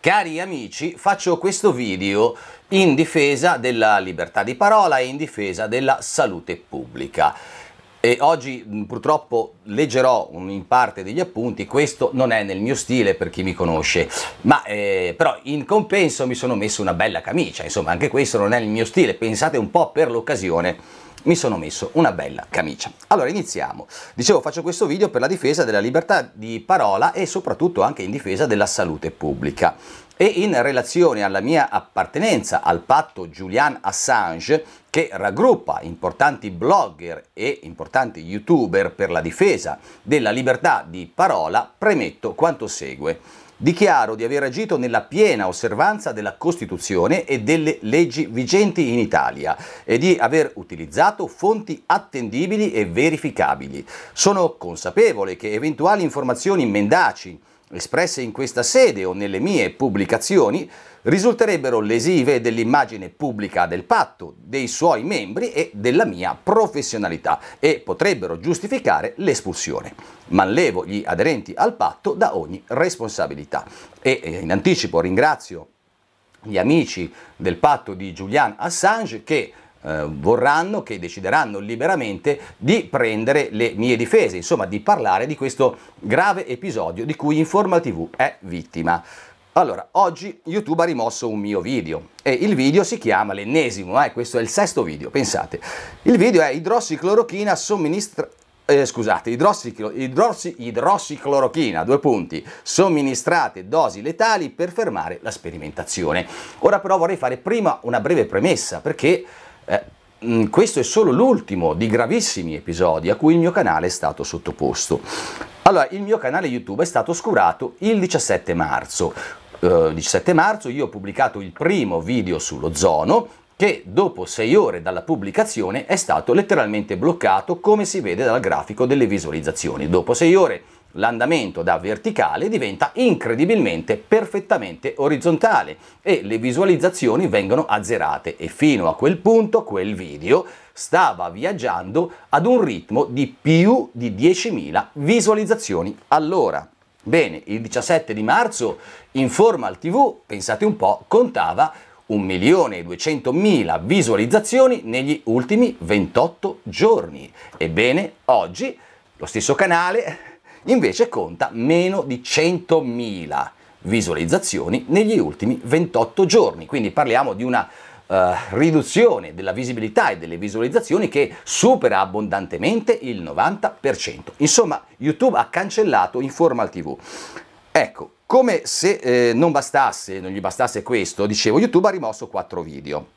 Cari amici, faccio questo video in difesa della libertà di parola e in difesa della salute pubblica. E oggi purtroppo leggerò in parte degli appunti, questo non è nel mio stile per chi mi conosce, ma eh, però in compenso mi sono messo una bella camicia, insomma anche questo non è il mio stile, pensate un po' per l'occasione mi sono messo una bella camicia. Allora iniziamo. Dicevo faccio questo video per la difesa della libertà di parola e soprattutto anche in difesa della salute pubblica e in relazione alla mia appartenenza al patto Julian Assange, che raggruppa importanti blogger e importanti youtuber per la difesa della libertà di parola, premetto quanto segue. Dichiaro di aver agito nella piena osservanza della Costituzione e delle leggi vigenti in Italia e di aver utilizzato fonti attendibili e verificabili. Sono consapevole che eventuali informazioni mendaci espresse in questa sede o nelle mie pubblicazioni risulterebbero lesive dell'immagine pubblica del patto, dei suoi membri e della mia professionalità e potrebbero giustificare l'espulsione. Manlevo gli aderenti al patto da ogni responsabilità. E eh, in anticipo ringrazio gli amici del patto di Julian Assange che eh, vorranno, che decideranno liberamente di prendere le mie difese, insomma di parlare di questo grave episodio di cui Informa TV è vittima. Allora, oggi YouTube ha rimosso un mio video e il video si chiama l'ennesimo, eh, questo è il sesto video, pensate. Il video è idrossiclorochina somministra... Eh, scusate, idrossiclo, idrossi, idrossiclorochina, due punti, somministrate dosi letali per fermare la sperimentazione. Ora però vorrei fare prima una breve premessa perché eh, mm, questo è solo l'ultimo di gravissimi episodi a cui il mio canale è stato sottoposto. Allora, il mio canale YouTube è stato oscurato il 17 marzo. Eh, 17 marzo io ho pubblicato il primo video sullo zono che dopo sei ore dalla pubblicazione è stato letteralmente bloccato come si vede dal grafico delle visualizzazioni. Dopo sei ore l'andamento da verticale diventa incredibilmente perfettamente orizzontale e le visualizzazioni vengono azzerate e fino a quel punto quel video stava viaggiando ad un ritmo di più di 10.000 visualizzazioni all'ora. Bene, il 17 di marzo Informal TV, pensate un po', contava 1.200.000 visualizzazioni negli ultimi 28 giorni. Ebbene, oggi lo stesso canale invece conta meno di 100.000 visualizzazioni negli ultimi 28 giorni, quindi parliamo di una Uh, riduzione della visibilità e delle visualizzazioni che supera abbondantemente il 90%. Insomma, YouTube ha cancellato Informal TV. Ecco, come se eh, non bastasse, non gli bastasse questo, dicevo, YouTube ha rimosso quattro video.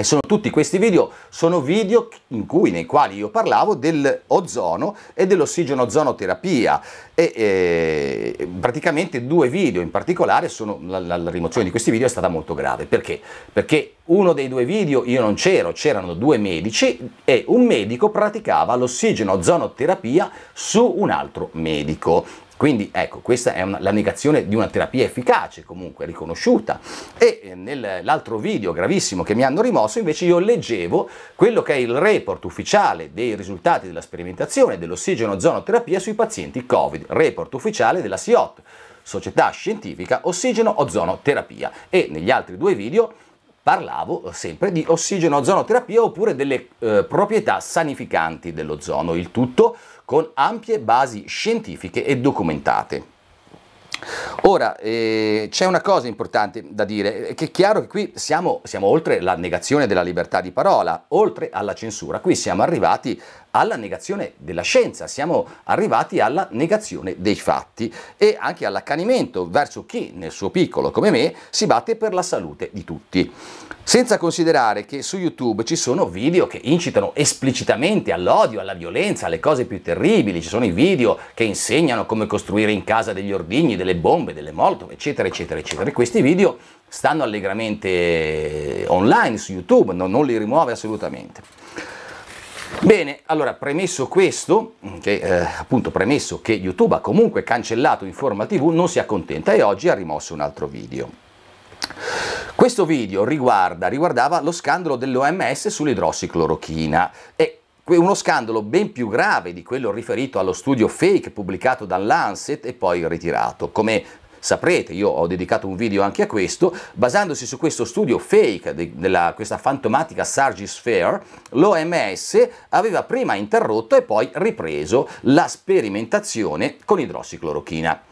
E sono tutti questi video, sono video cui, nei quali io parlavo dell'ozono e dell'ossigeno-ozonoterapia. E, eh, praticamente due video in particolare, sono, la, la, la, rimozione di questi video è stata molto grave. Perché? Perché uno dei due video io non c'ero, c'erano due medici e un medico praticava l'ossigeno-ozonoterapia su un altro medico quindi ecco, questa è una, la negazione di una terapia efficace, comunque riconosciuta. E eh, nell'altro video gravissimo che mi hanno rimosso, invece io leggevo quello che è il report ufficiale dei risultati della sperimentazione dell'ossigeno ozonoterapia sui pazienti Covid, report ufficiale della SIOT, Società Scientifica Ossigeno Ozonoterapia. E negli altri due video parlavo eh, sempre di ossigeno-ozonoterapia oppure delle eh, proprietà sanificanti dell'ozono, il tutto con ampie basi scientifiche e documentate. Ora, eh, c'è una cosa importante da dire, eh, che è chiaro che qui siamo, siamo oltre la negazione della libertà di parola, oltre alla censura, qui siamo arrivati alla negazione della scienza, siamo arrivati alla negazione dei fatti e anche all'accanimento verso chi, nel suo piccolo come me, si batte per la salute di tutti. Senza considerare che su YouTube ci sono video che incitano esplicitamente all'odio, alla violenza, alle cose più terribili, ci sono i video che insegnano come costruire in casa degli ordigni, delle bombe, bombe, delle molotov, eccetera, eccetera, eccetera. E questi video stanno allegramente eh, online su YouTube, non, non li rimuove assolutamente. Bene, allora premesso questo, mm, che, eh, appunto premesso che YouTube ha comunque cancellato Informa TV, non si accontenta e oggi ha rimosso un altro video. Questo video riguarda, riguardava lo scandalo dell'OMS sull'idrossiclorochina e uno scandalo ben più grave di quello riferito allo studio fake pubblicato dall'Anset e poi ritirato. Come saprete, io ho dedicato un video anche a questo, basandosi su questo studio fake di, della, questa fantomatica Sargis Fair, l'OMS aveva prima interrotto e poi ripreso la sperimentazione con idrossiclorochina.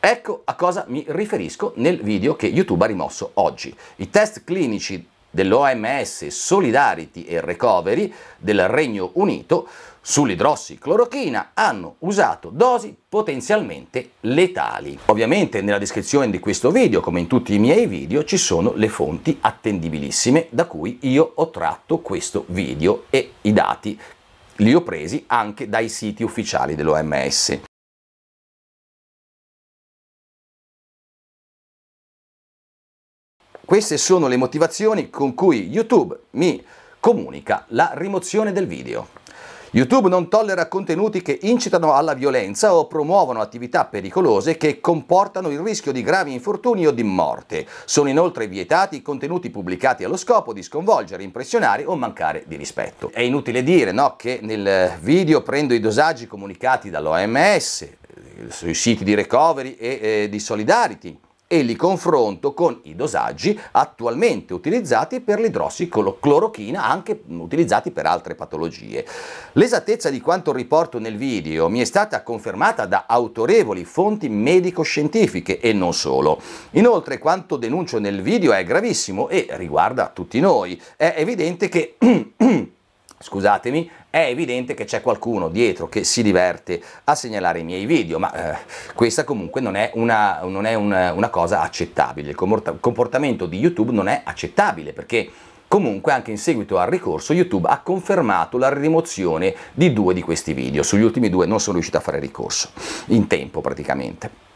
Ecco a cosa mi riferisco nel video che YouTube ha rimosso oggi. I test clinici dell'OMS Solidarity e Recovery del Regno Unito sull'idrossiclorochina hanno usato dosi potenzialmente letali. Ovviamente nella descrizione di questo video, come in tutti i miei video, ci sono le fonti attendibilissime da cui io ho tratto questo video e i dati li ho presi anche dai siti ufficiali dell'OMS. Queste sono le motivazioni con cui YouTube mi comunica la rimozione del video. YouTube non tollera contenuti che incitano alla violenza o promuovono attività pericolose che comportano il rischio di gravi infortuni o di morte. Sono inoltre vietati i contenuti pubblicati allo scopo di sconvolgere, impressionare o mancare di rispetto. È inutile dire no, che nel video prendo i dosaggi comunicati dall'OMS, eh, sui siti di recovery e eh, di Solidarity e li confronto con i dosaggi attualmente utilizzati per l'idrossiclorochina, anche utilizzati per altre patologie. L'esattezza di quanto riporto nel video mi è stata confermata da autorevoli fonti medico-scientifiche e non solo. Inoltre quanto denuncio nel video è gravissimo e riguarda tutti noi. È evidente che scusatemi, è evidente che c'è qualcuno dietro che si diverte a segnalare i miei video, ma eh, questa comunque non è, una, non è una, una cosa accettabile, il comportamento di YouTube non è accettabile perché Comunque anche in seguito al ricorso YouTube ha confermato la rimozione di due di questi video, sugli ultimi due non sono riuscito a fare ricorso, in tempo praticamente.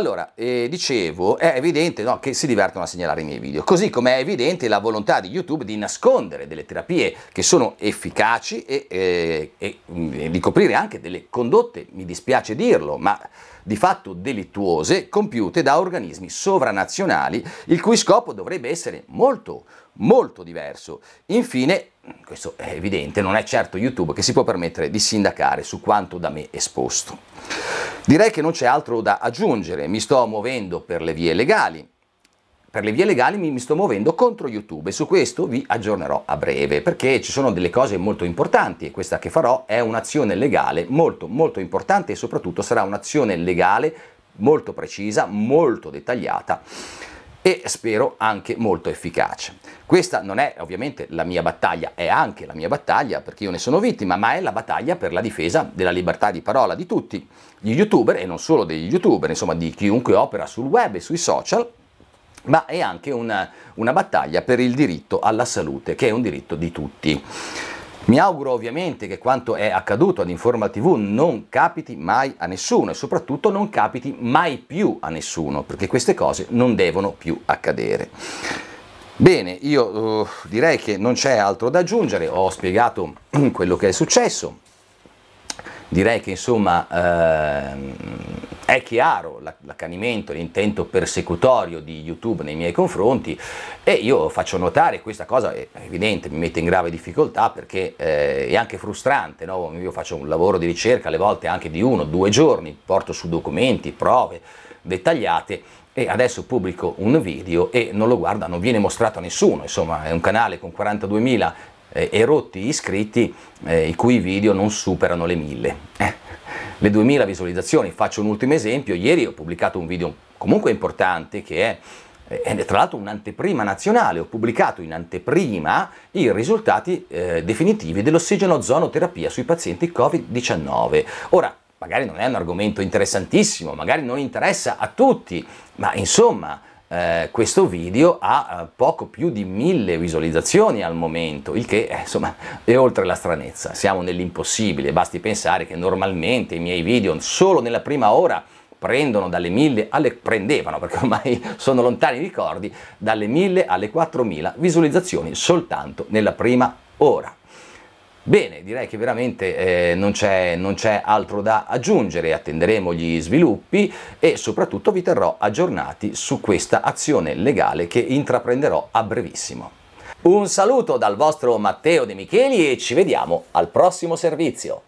Allora, eh, dicevo, è evidente no, che si divertono a segnalare i miei video, così come è evidente la volontà di YouTube di nascondere delle terapie che sono efficaci e, eh, e, mm, e di coprire anche delle condotte, mi dispiace dirlo, ma di fatto delittuose, compiute da organismi sovranazionali, il cui scopo dovrebbe essere molto molto diverso. Infine, questo è evidente, non è certo YouTube che si può permettere di sindacare su quanto da me esposto. Direi che non c'è altro da aggiungere, mi sto muovendo per le vie legali. Per le vie legali mi, mi sto muovendo contro YouTube e su questo vi aggiornerò a breve perché ci sono delle cose molto importanti e questa che farò è un'azione legale molto molto importante e soprattutto sarà un'azione legale molto precisa, molto dettagliata e spero anche molto efficace. Questa non è ovviamente la mia battaglia, è anche la mia battaglia perché io ne sono vittima, ma è la battaglia per la difesa della libertà di parola di tutti, gli youtuber e non solo degli youtuber, insomma di chiunque opera sul web e sui social, ma è anche una, una battaglia per il diritto alla salute, che è un diritto di tutti. Mi auguro ovviamente che quanto è accaduto ad Informa TV non capiti mai a nessuno e soprattutto non capiti mai più a nessuno, perché queste cose non devono più accadere. Bene, io uh, direi che non c'è altro da aggiungere, ho spiegato quello che è successo, direi che insomma ehm, è chiaro l'accanimento, l'intento persecutorio di YouTube nei miei confronti e io faccio notare questa cosa, è evidente, mi mette in grave difficoltà perché eh, è anche frustrante, no? io faccio un lavoro di ricerca alle volte anche di uno, due giorni, porto su documenti, prove dettagliate e adesso pubblico un video e non lo guarda, non viene mostrato a nessuno, insomma è un canale con 42.000 erotti eh, iscritti eh, i cui video non superano le 1000. Eh, le 2000 visualizzazioni, faccio un ultimo esempio, ieri ho pubblicato un video comunque importante che è eh, è tra l'altro un'anteprima nazionale, ho pubblicato in anteprima i risultati eh, definitivi dell'ossigeno zonoterapia sui pazienti Covid-19. Ora, magari non è un argomento interessantissimo, magari non interessa a tutti, ma insomma, eh, questo video ha eh, poco più di mille visualizzazioni al momento, il che eh, insomma è oltre la stranezza, siamo nell'impossibile, basti pensare che normalmente i miei video solo nella prima ora prendono dalle mille alle prendevano perché ormai sono lontani i ricordi dalle 1000 alle 4000 visualizzazioni soltanto nella prima ora. Bene, direi che veramente eh, non, c'è, altro da aggiungere, attenderemo gli sviluppi e soprattutto vi terrò aggiornati su questa azione legale che intraprenderò a brevissimo. Un saluto dal vostro Matteo De Micheli e ci vediamo al prossimo servizio.